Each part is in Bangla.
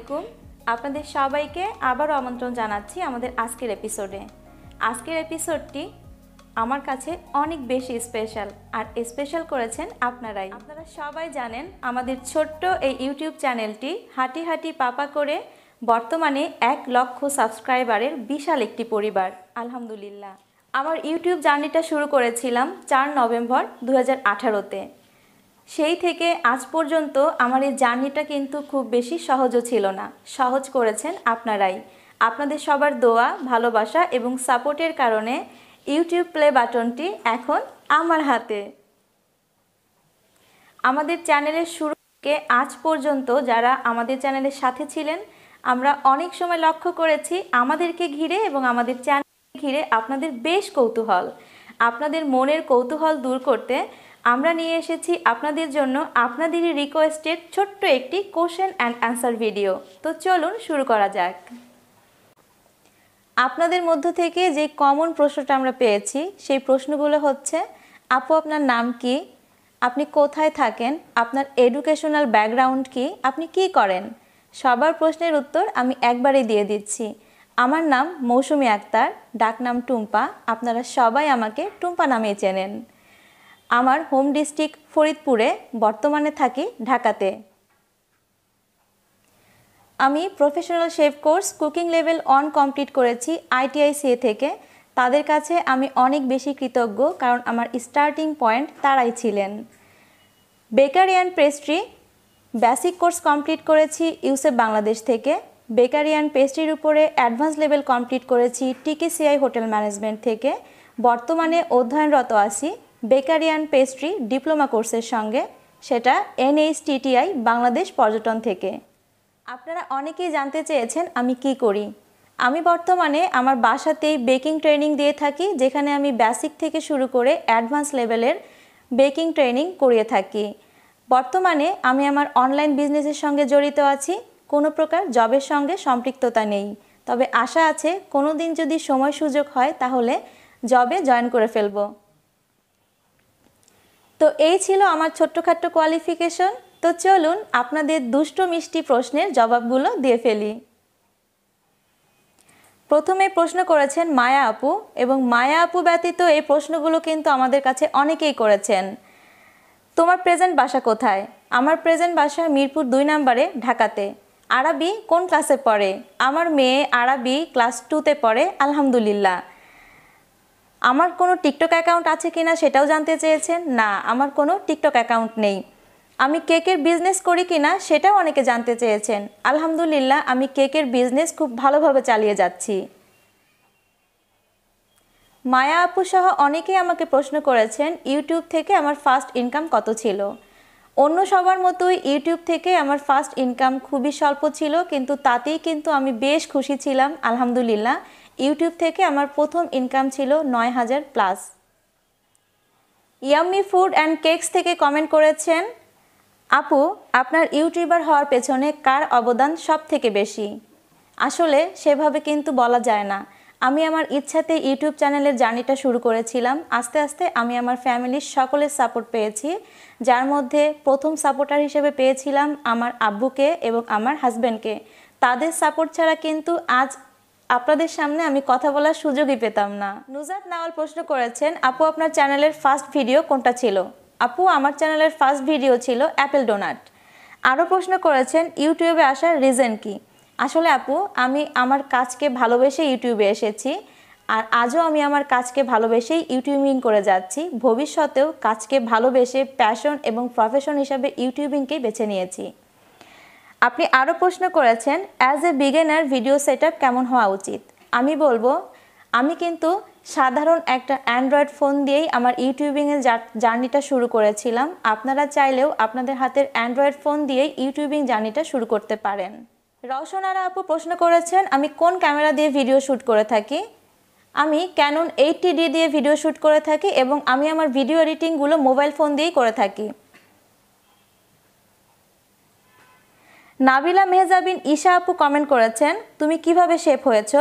আলাইকুম আপনাদের সবাইকে আবারও আমন্ত্রণ জানাচ্ছি আমাদের আজকের এপিসোডে আজকের এপিসোডটি আমার কাছে অনেক বেশি স্পেশাল আর স্পেশাল করেছেন আপনারাই আপনারা সবাই জানেন আমাদের ছোট্ট এই ইউটিউব চ্যানেলটি হাঁটি হাঁটি পাপা করে বর্তমানে এক লক্ষ সাবস্ক্রাইবারের বিশাল একটি পরিবার আলহামদুলিল্লাহ আমার ইউটিউব জার্নিটা শুরু করেছিলাম চার নভেম্বর দু হাজার আঠারোতে সেই থেকে আজ পর্যন্ত আমার এই জার্নিটা কিন্তু খুব বেশি সহজও ছিল না সহজ করেছেন আপনারাই আপনাদের সবার দোয়া ভালোবাসা এবং সাপোর্টের কারণে ইউটিউব প্লে বাটনটি এখন আমার হাতে আমাদের চ্যানেলের শুরু থেকে আজ পর্যন্ত যারা আমাদের চ্যানেলের সাথে ছিলেন আমরা অনেক সময় লক্ষ্য করেছি আমাদেরকে ঘিরে এবং আমাদের চ্যানেলকে ঘিরে আপনাদের বেশ কৌতূহল আপনাদের মনের কৌতূহল দূর করতে আমরা নিয়ে এসেছি আপনাদের জন্য আপনাদেরই রিকোয়েস্টেড ছোট্ট একটি কোশ্চেন অ্যান্ড অ্যান্সার ভিডিও তো চলুন শুরু করা যাক আপনাদের মধ্য থেকে যে কমন প্রশ্নটা আমরা পেয়েছি সেই প্রশ্নগুলো হচ্ছে আপু আপনার নাম কি আপনি কোথায় থাকেন আপনার এডুকেশনাল ব্যাকগ্রাউন্ড কি আপনি কি করেন সবার প্রশ্নের উত্তর আমি একবারে দিয়ে দিচ্ছি আমার নাম মৌসুমি আক্তার ডাকনাম টুম্পা আপনারা সবাই আমাকে টুম্পা নামে চেনেন আমার হোম ডিস্ট্রিক্ট ফরিদপুরে বর্তমানে থাকি ঢাকাতে আমি professional chef course cooking level on complete করেছি আইটিআইসিএ থেকে তাদের কাছে আমি অনেক বেশি কৃতজ্ঞ কারণ আমার স্টার্টিং পয়েন্ট তারাই ছিলেন bakery and pastry basic course complete করেছি ইউসেফ বাংলাদেশ থেকে বেকারি অ্যান্ড পেস্ট্রির উপরে অ্যাডভান্স লেভেল কমপ্লিট করেছি টিকেসিআই হোটেল ম্যানেজমেন্ট থেকে বর্তমানে অধ্যয়নরত আছি বেকারিয়ান পেস্ট্রি ডিপ্লোমা কোর্সের সঙ্গে সেটা এনএইচটিটিআই বাংলাদেশ পর্যটন থেকে আপনারা অনেকেই জানতে চেয়েছেন আমি কি করি আমি বর্তমানে আমার বাসাতেই বেকিং ট্রেনিং দিয়ে থাকি যেখানে আমি বেসিক থেকে শুরু করে অ্যাডভান্স লেভেলের বেকিং ট্রেনিং করিয়ে থাকি বর্তমানে আমি আমার অনলাইন বিজনেসের সঙ্গে জড়িত আছি কোনো প্রকার জবের সঙ্গে সম্পৃক্ততা নেই তবে আশা আছে কোনো দিন যদি সময় সুযোগ হয় তাহলে জবে জয়েন করে ফেলবো তো এই ছিল আমার ছোট্টখাট্ট কোয়ালিফিকেশন তো চলুন আপনাদের দুষ্ট মিষ্টি প্রশ্নের জবাবগুলো দিয়ে ফেলি প্রথমে প্রশ্ন করেছেন মায়া আপু এবং মায়া আপু ব্যতীত এই প্রশ্নগুলো কিন্তু আমাদের কাছে অনেকেই করেছেন তোমার প্রেজেন্ট বাসা কোথায় আমার প্রেজেন্ট বাসা মিরপুর দুই নম্বরে ঢাকাতে আরবি কোন ক্লাসে পড়ে আমার মেয়ে আরবি ক্লাস টুতে পড়ে আলহামদুলিল্লাহ আমার কোনো টিকটক অ্যাকাউন্ট আছে কি না সেটাও জানতে চেয়েছেন না আমার কোনো টিকটক অ্যাকাউন্ট নেই আমি কেকের বিজনেস করি কি না সেটাও অনেকে জানতে চেয়েছেন আলহামদুলিল্লাহ আমি কেকের বিজনেস খুব ভালোভাবে চালিয়ে যাচ্ছি মায়া আপু সহ অনেকেই আমাকে প্রশ্ন করেছেন ইউটিউব থেকে আমার ফার্স্ট ইনকাম কত ছিল অন্য সবার মতোই ইউটিউব থেকে আমার ফার্স্ট ইনকাম খুবই স্বল্প ছিল কিন্তু তাতেই কিন্তু আমি বেশ খুশি ছিলাম আলহামদুলিল্লাহ ইউটিউব থেকে আমার প্রথম ইনকাম ছিল নয় হাজার plus yummy food and cakes থেকে কমেন্ট করেছেন আপু আপনার ইউটিউবার হওয়ার পেছনে কার অবদান সব থেকে বেশি আসলে সেভাবে কিন্তু বলা যায় না আমি আমার ইচ্ছাতে ইউটিউব চ্যানেলের জার্নিটা শুরু করেছিলাম আস্তে আস্তে আমি আমার ফ্যামিলির সকলের সাপোর্ট পেয়েছি যার মধ্যে প্রথম সাপোর্টার হিসেবে পেয়েছিলাম আমার আব্বুকে এবং আমার হাজব্যান্ডকে তাদের সাপোর্ট ছাড়া কিন্তু আজ আপনাদের সামনে আমি কথা বলার সুযোগই পেতাম না নুজাত নাওয়াল প্রশ্ন করেছেন আপু আপনার চ্যানেলের ফার্স্ট ভিডিও কোনটা ছিল আপু আমার চ্যানেলের ফার্স্ট ভিডিও ছিল অ্যাপেল ডোনাট আরও প্রশ্ন করেছেন ইউটিউবে আসার রিজন কি আসলে আপু আমি আমার কাজকে ভালোবেসে ইউটিউবে এসেছি আর আজও আমি আমার কাজকে ভালোবেসেই ইউটিউবিং করে যাচ্ছি ভবিষ্যতেও কাজকে ভালোবেসে প্যাশন এবং প্রফেশন হিসাবে ইউটিউবিংকেই বেছে নিয়েছি আপনি আরও প্রশ্ন করেছেন as a beginner video set কেমন হওয়া উচিত আমি বলবো আমি কিন্তু সাধারণ একটা অ্যান্ড্রয়েড ফোন দিয়েই আমার ইউটিউবিংয়ের জার্নিটা শুরু করেছিলাম আপনারা চাইলেও আপনাদের হাতের অ্যান্ড্রয়েড ফোন দিয়েই ইউটিউবিং জার্নিটা শুরু করতে পারেন আর আপু প্রশ্ন করেছেন আমি কোন ক্যামেরা দিয়ে ভিডিও শ্যুট করে থাকি আমি ক্যানন এইটটি ডি দিয়ে ভিডিও শ্যুট করে থাকি এবং আমি আমার ভিডিও এডিটিংগুলো মোবাইল ফোন দিয়েই করে থাকি নাবিলা মেহজাবিন ঈশা আপু কমেন্ট করেছেন তুমি কিভাবে শেফ হয়েছ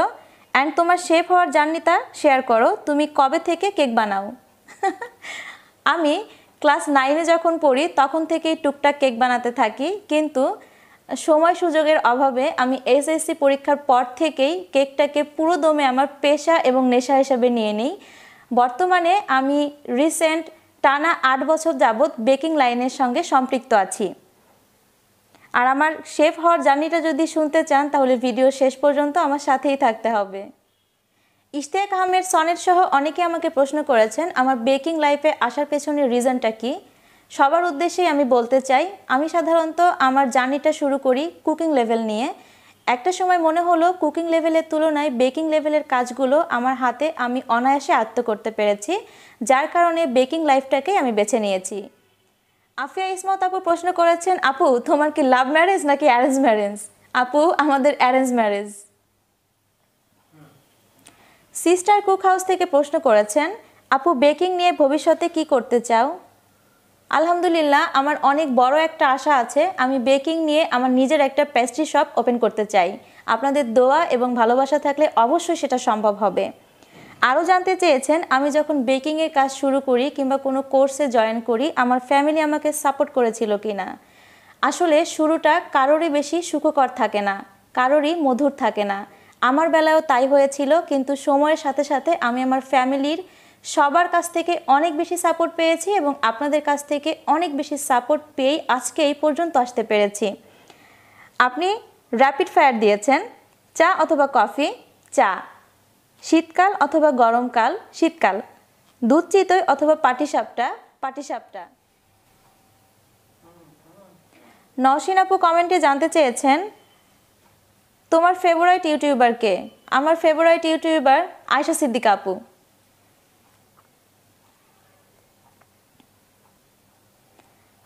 অ্যান্ড তোমার শেফ হওয়ার জার্নিটা শেয়ার করো তুমি কবে থেকে কেক বানাও আমি ক্লাস নাইনে যখন পড়ি তখন থেকেই টুকটাক কেক বানাতে থাকি কিন্তু সময় সুযোগের অভাবে আমি এসএসসি পরীক্ষার পর থেকেই কেকটাকে পুরো দমে আমার পেশা এবং নেশা হিসেবে নিয়ে নিই বর্তমানে আমি রিসেন্ট টানা আট বছর যাবৎ বেকিং লাইনের সঙ্গে সম্পৃক্ত আছি আর আমার শেফ হওয়ার জার্নিটা যদি শুনতে চান তাহলে ভিডিও শেষ পর্যন্ত আমার সাথেই থাকতে হবে ইশতিয়াক আহমেদ সনেট সহ অনেকে আমাকে প্রশ্ন করেছেন আমার বেকিং লাইফে আসার পেছনের রিজনটা কি সবার উদ্দেশ্যেই আমি বলতে চাই আমি সাধারণত আমার জার্নিটা শুরু করি কুকিং লেভেল নিয়ে একটা সময় মনে হলো কুকিং লেভেলের তুলনায় বেকিং লেভেলের কাজগুলো আমার হাতে আমি অনায়াসে আত্ম করতে পেরেছি যার কারণে বেকিং লাইফটাকেই আমি বেছে নিয়েছি আফিয়া ইসমত আপু প্রশ্ন করেছেন আপু তোমার কি লাভ ম্যারেজ নাকি অ্যারেঞ্জ ম্যারেজ আপু আমাদের arrange marriage sister cook house থেকে প্রশ্ন করেছেন আপু বেকিং নিয়ে ভবিষ্যতে কি করতে চাও আলহামদুলিল্লাহ আমার অনেক বড় একটা আশা আছে আমি বেকিং নিয়ে আমার নিজের একটা পেস্ট্রি শপ ওপেন করতে চাই আপনাদের দোয়া এবং ভালোবাসা থাকলে অবশ্যই সেটা সম্ভব হবে আরও জানতে চেয়েছেন আমি যখন বেকিংয়ের কাজ শুরু করি কিংবা কোনো কোর্সে জয়েন করি আমার ফ্যামিলি আমাকে সাপোর্ট করেছিল কি না আসলে শুরুটা কারোরই বেশি সুখকর থাকে না কারোরই মধুর থাকে না আমার বেলায়ও তাই হয়েছিল কিন্তু সময়ের সাথে সাথে আমি আমার ফ্যামিলির সবার কাছ থেকে অনেক বেশি সাপোর্ট পেয়েছি এবং আপনাদের কাছ থেকে অনেক বেশি সাপোর্ট পেয়েই আজকে এই পর্যন্ত আসতে পেরেছি আপনি র্যাপিড ফায়ার দিয়েছেন চা অথবা কফি চা শীতকাল অথবা গরমকাল শীতকাল দুধ চিতই অথবা পাটিসাপটা পাটিসাপটা নওশিন আপু কমেন্টে জানতে চেয়েছেন তোমার ফেভারিট ইউটিউবার কে আমার ফেভারিট ইউটিউবার আয়সা সিদ্দিক আপু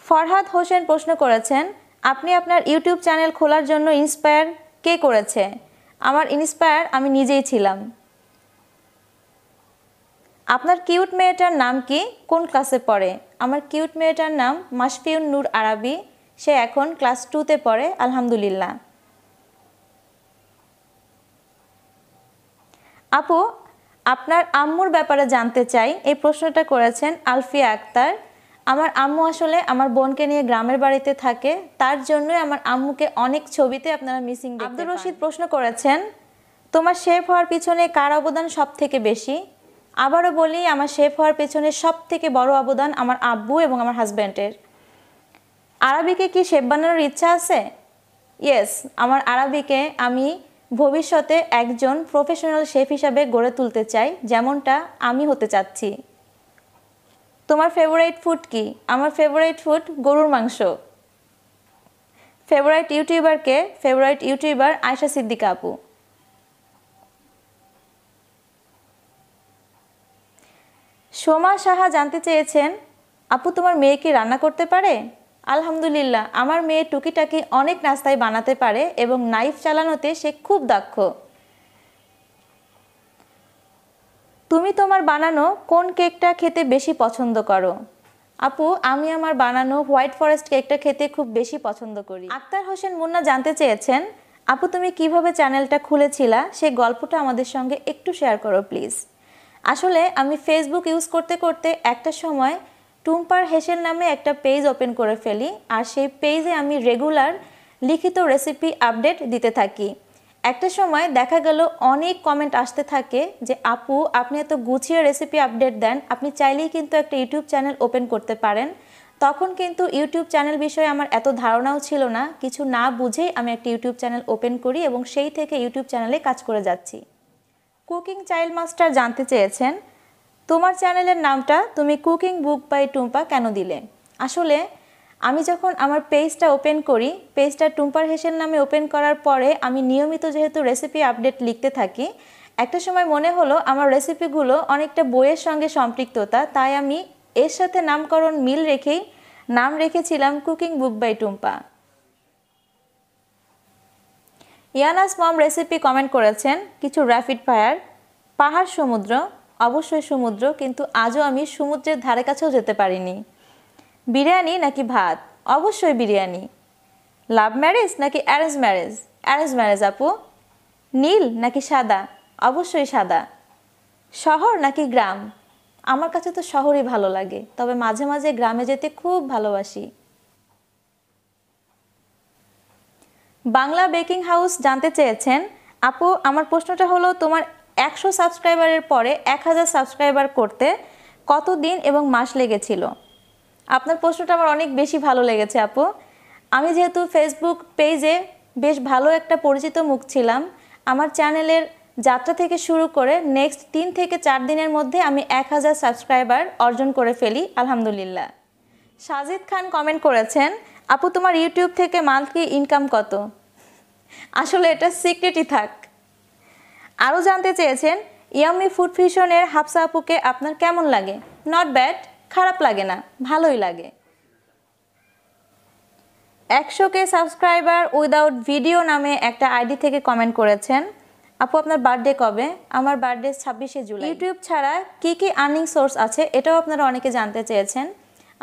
ফরহাদ হোসেন প্রশ্ন করেছেন আপনি আপনার ইউটিউব চ্যানেল খোলার জন্য ইন্সপায়ার কে করেছে আমার ইন্সপায়ার আমি নিজেই ছিলাম আপনার কিউট মেয়েটার নাম কি কোন ক্লাসে পড়ে আমার কিউট মেয়েটার নাম মাসফিউন নূর আরাবি সে এখন ক্লাস টুতে পড়ে আলহামদুলিল্লাহ আপু আপনার আম্মুর ব্যাপারে জানতে চাই এই প্রশ্নটা করেছেন আলফিয়া আক্তার আমার আম্মু আসলে আমার বোনকে নিয়ে গ্রামের বাড়িতে থাকে তার জন্যই আমার আম্মুকে অনেক ছবিতে আপনারা মিসিং আব্দুর রশিদ প্রশ্ন করেছেন তোমার শেফ হওয়ার পিছনে কার অবদান সব থেকে বেশি আবারও বলি আমার শেফ হওয়ার পেছনে সব থেকে বড় অবদান আমার আব্বু এবং আমার হাজব্যান্ডের আরবিকে কি শেফ বানানোর ইচ্ছা আছে ইয়েস আমার আরবিকে আমি ভবিষ্যতে একজন প্রফেশনাল শেফ হিসাবে গড়ে তুলতে চাই যেমনটা আমি হতে চাচ্ছি তোমার ফেভারাইট ফুড কি আমার ফেভারাইট ফুড গরুর মাংস ফেভারাইট ইউটিউবারকে ফেভারাইট ইউটিউবার আয়সা সিদ্দিকা আপু সোমা সাহা জানতে চেয়েছেন আপু তোমার মেয়ে কি রান্না করতে পারে আলহামদুলিল্লাহ আমার মেয়ে টুকিটাকি অনেক নাস্তায় বানাতে পারে এবং নাইফ চালানোতে সে খুব দক্ষ তুমি তোমার বানানো কোন কেকটা খেতে বেশি পছন্দ করো আপু আমি আমার বানানো হোয়াইট ফরেস্ট কেকটা খেতে খুব বেশি পছন্দ করি আক্তার হোসেন মুন্না জানতে চেয়েছেন আপু তুমি কিভাবে চ্যানেলটা খুলেছিলা সেই গল্পটা আমাদের সঙ্গে একটু শেয়ার করো প্লিজ আসলে আমি ফেসবুক ইউজ করতে করতে একটা সময় টুম্পার হেসের নামে একটা পেজ ওপেন করে ফেলি আর সেই পেজে আমি রেগুলার লিখিত রেসিপি আপডেট দিতে থাকি একটা সময় দেখা গেল অনেক কমেন্ট আসতে থাকে যে আপু আপনি এত গুছিয়ে রেসিপি আপডেট দেন আপনি চাইলেই কিন্তু একটা ইউটিউব চ্যানেল ওপেন করতে পারেন তখন কিন্তু ইউটিউব চ্যানেল বিষয়ে আমার এত ধারণাও ছিল না কিছু না বুঝেই আমি একটা ইউটিউব চ্যানেল ওপেন করি এবং সেই থেকে ইউটিউব চ্যানেলে কাজ করে যাচ্ছি কুকিং চাইল্ড মাস্টার জানতে চেয়েছেন তোমার চ্যানেলের নামটা তুমি কুকিং বুক বাই টুম্পা কেন দিলে আসলে আমি যখন আমার পেজটা ওপেন করি পেজটা টুম্পার হেসেল নামে ওপেন করার পরে আমি নিয়মিত যেহেতু রেসিপি আপডেট লিখতে থাকি একটা সময় মনে হলো আমার রেসিপিগুলো অনেকটা বইয়ের সঙ্গে সম্পৃক্ততা তাই আমি এর সাথে নামকরণ মিল রেখেই নাম রেখেছিলাম কুকিং বুক বাই টুম্পা ইয়ানাস মম রেসিপি কমেন্ট করেছেন কিছু র্যাপিড ফায়ার পাহাড় সমুদ্র অবশ্যই সমুদ্র কিন্তু আজও আমি সমুদ্রের ধারে কাছেও যেতে পারিনি বিরিয়ানি নাকি ভাত অবশ্যই বিরিয়ানি লাভ ম্যারেজ নাকি অ্যারেঞ্জ ম্যারেজ অ্যারেঞ্জ ম্যারেজ আপু নীল নাকি সাদা অবশ্যই সাদা শহর নাকি গ্রাম আমার কাছে তো শহরই ভালো লাগে তবে মাঝে মাঝে গ্রামে যেতে খুব ভালোবাসি বাংলা বেকিং হাউস জানতে চেয়েছেন আপু আমার প্রশ্নটা হলো তোমার একশো সাবস্ক্রাইবারের পরে এক হাজার সাবস্ক্রাইবার করতে কত দিন এবং মাস লেগেছিল আপনার প্রশ্নটা আমার অনেক বেশি ভালো লেগেছে আপু আমি যেহেতু ফেসবুক পেজে বেশ ভালো একটা পরিচিত মুখ ছিলাম আমার চ্যানেলের যাত্রা থেকে শুরু করে নেক্সট তিন থেকে চার দিনের মধ্যে আমি এক হাজার সাবস্ক্রাইবার অর্জন করে ফেলি আলহামদুলিল্লাহ সাজিদ খান কমেন্ট করেছেন আপু তোমার ইউটিউব থেকে মান্থলি ইনকাম কত আসলে এটা সিক্রেটই থাক আরও জানতে চেয়েছেন ইয়ামি ফুড ফিশনের হাফসা আপুকে আপনার কেমন লাগে নট ব্যাড খারাপ লাগে না ভালোই লাগে একশো কে সাবস্ক্রাইবার উইদাউট ভিডিও নামে একটা আইডি থেকে কমেন্ট করেছেন আপু আপনার বার্থডে কবে আমার বার্থডে ছাব্বিশে জুলাই ইউটিউব ছাড়া কি কি আর্নিং সোর্স আছে এটাও আপনারা অনেকে জানতে চেয়েছেন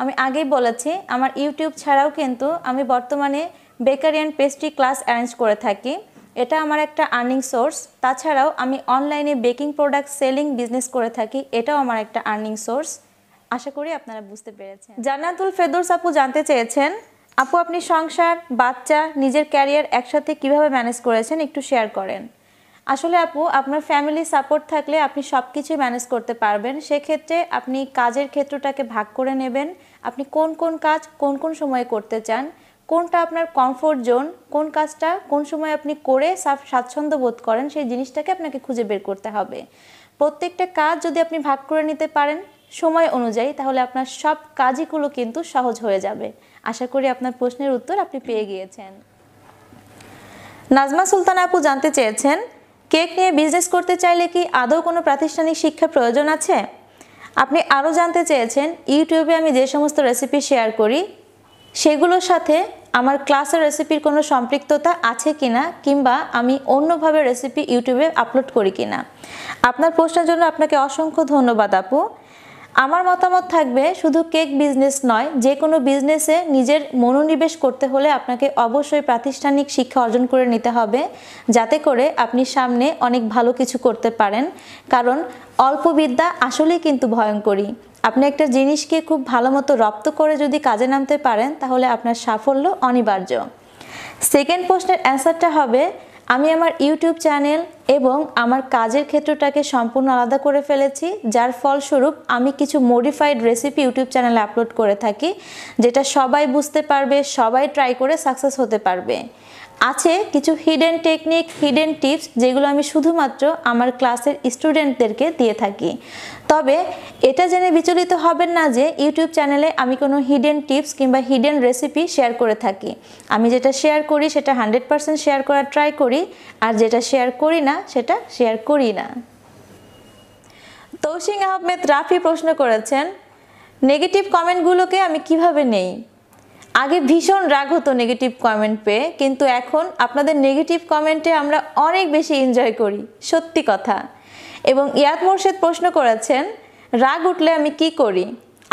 আমি আগেই বলেছি আমার ইউটিউব ছাড়াও কিন্তু আমি বর্তমানে bakery and pastry class arrange করে থাকি এটা আমার একটা আর্নিং সোর্স তাছাড়াও আমি অনলাইনে বেকিং প্রোডাক্ট সেলিং বিজনেস করে থাকি এটাও আমার একটা আর্নিং সোর্স আশা করি আপনারা বুঝতে পেরেছেন জান্নাতুল ফেদুরস আপু জানতে চেয়েছেন আপু আপনি সংসার বাচ্চা নিজের ক্যারিয়ার একসাথে কিভাবে ম্যানেজ করেছেন একটু শেয়ার করেন আসলে আপু আপনার ফ্যামিলি সাপোর্ট থাকলে আপনি সব কিছুই ম্যানেজ করতে পারবেন সেক্ষেত্রে আপনি কাজের ক্ষেত্রটাকে ভাগ করে নেবেন আপনি কোন কোন কাজ কোন কোন সময়ে করতে চান কোনটা আপনার কমফোর্ট জোন কোন কাজটা কোন সময় আপনি করে স্বাচ্ছন্দ্য বোধ করেন সেই জিনিসটাকে আপনাকে খুঁজে বের করতে হবে প্রত্যেকটা কাজ যদি আপনি ভাগ করে নিতে পারেন সময় অনুযায়ী তাহলে আপনার সব কাজইগুলো কিন্তু সহজ হয়ে যাবে আশা করি আপনার প্রশ্নের উত্তর আপনি পেয়ে গিয়েছেন নাজমা সুলতান আপু জানতে চেয়েছেন কেক নিয়ে বিজনেস করতে চাইলে কি আদৌ কোনো প্রাতিষ্ঠানিক শিক্ষা প্রয়োজন আছে আপনি আরও জানতে চেয়েছেন ইউটিউবে আমি যে সমস্ত রেসিপি শেয়ার করি সেগুলোর সাথে আমার ক্লাসের রেসিপির কোনো সম্পৃক্ততা আছে কিনা কিংবা আমি অন্যভাবে রেসিপি ইউটিউবে আপলোড করি কিনা আপনার প্রশ্নের জন্য আপনাকে অসংখ্য ধন্যবাদ আপু আমার মতামত থাকবে শুধু কেক বিজনেস নয় যে কোনো বিজনেসে নিজের মনোনিবেশ করতে হলে আপনাকে অবশ্যই প্রাতিষ্ঠানিক শিক্ষা অর্জন করে নিতে হবে যাতে করে আপনি সামনে অনেক ভালো কিছু করতে পারেন কারণ অল্প বিদ্যা আসলেই কিন্তু ভয়ঙ্করী আপনি একটা জিনিসকে খুব ভালো মতো রপ্ত করে যদি কাজে নামতে পারেন তাহলে আপনার সাফল্য অনিবার্য সেকেন্ড প্রশ্নের অ্যান্সারটা হবে আমি আমার ইউটিউব চ্যানেল এবং আমার কাজের ক্ষেত্রটাকে সম্পূর্ণ আলাদা করে ফেলেছি যার ফলস্বরূপ আমি কিছু মডিফাইড রেসিপি ইউটিউব চ্যানেলে আপলোড করে থাকি যেটা সবাই বুঝতে পারবে সবাই ট্রাই করে সাকসেস হতে পারবে আছে কিছু হিডেন টেকনিক হিডেন টিপস যেগুলো আমি শুধুমাত্র আমার ক্লাসের স্টুডেন্টদেরকে দিয়ে থাকি তবে এটা জেনে বিচলিত হবেন না যে ইউটিউব চ্যানেলে আমি কোনো হিডেন টিপস কিংবা হিডেন রেসিপি শেয়ার করে থাকি আমি যেটা শেয়ার করি সেটা হান্ড্রেড পারসেন্ট শেয়ার করার ট্রাই করি আর যেটা শেয়ার করি না সেটা শেয়ার করি না তৌসিং আহমেদ রাফি প্রশ্ন করেছেন নেগেটিভ কমেন্টগুলোকে আমি কিভাবে নেই আগে ভীষণ রাগ হতো নেগেটিভ কমেন্ট পেয়ে কিন্তু এখন আপনাদের নেগেটিভ কমেন্টে আমরা অনেক বেশি এনজয় করি সত্যি কথা এবং ইয়াদ মোর্শেদ প্রশ্ন করেছেন রাগ উঠলে আমি কি করি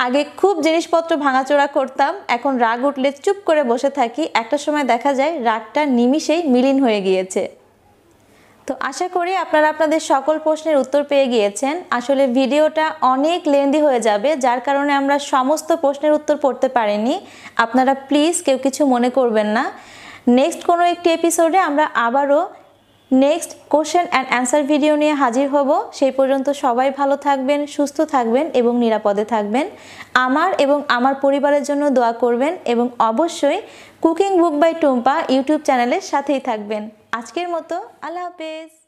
আগে খুব জিনিসপত্র ভাঙাচোরা করতাম এখন রাগ উঠলে চুপ করে বসে থাকি একটা সময় দেখা যায় রাগটা নিমিষেই মিলিন হয়ে গিয়েছে তো আশা করি আপনারা আপনাদের সকল প্রশ্নের উত্তর পেয়ে গিয়েছেন আসলে ভিডিওটা অনেক লেন্দি হয়ে যাবে যার কারণে আমরা সমস্ত প্রশ্নের উত্তর পড়তে পারিনি আপনারা প্লিজ কেউ কিছু মনে করবেন না নেক্সট কোনো একটি এপিসোডে আমরা আবারও next question and answer video নিয়ে হাজির হব সেই পর্যন্ত সবাই ভালো থাকবেন সুস্থ থাকবেন এবং নিরাপদে থাকবেন আমার এবং আমার পরিবারের জন্য দোয়া করবেন এবং অবশ্যই cooking book by Tumpa YouTube চ্যানেলের সাথেই থাকবেন আজকের মতো আল্লাহ হাফেজ